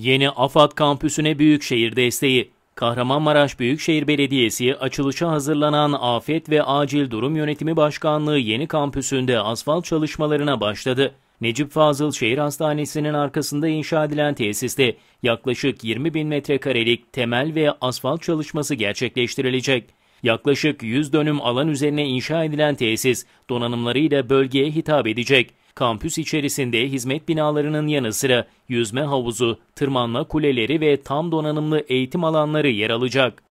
Yeni AFAD kampüsüne Büyükşehir desteği. Kahramanmaraş Büyükşehir Belediyesi açılışa hazırlanan Afet ve Acil Durum Yönetimi Başkanlığı yeni kampüsünde asfalt çalışmalarına başladı. Necip Fazıl Şehir Hastanesi'nin arkasında inşa edilen tesiste yaklaşık 20 bin metrekarelik temel ve asfalt çalışması gerçekleştirilecek. Yaklaşık 100 dönüm alan üzerine inşa edilen tesis donanımlarıyla bölgeye hitap edecek. Kampüs içerisinde hizmet binalarının yanı sıra yüzme havuzu, tırmanma kuleleri ve tam donanımlı eğitim alanları yer alacak.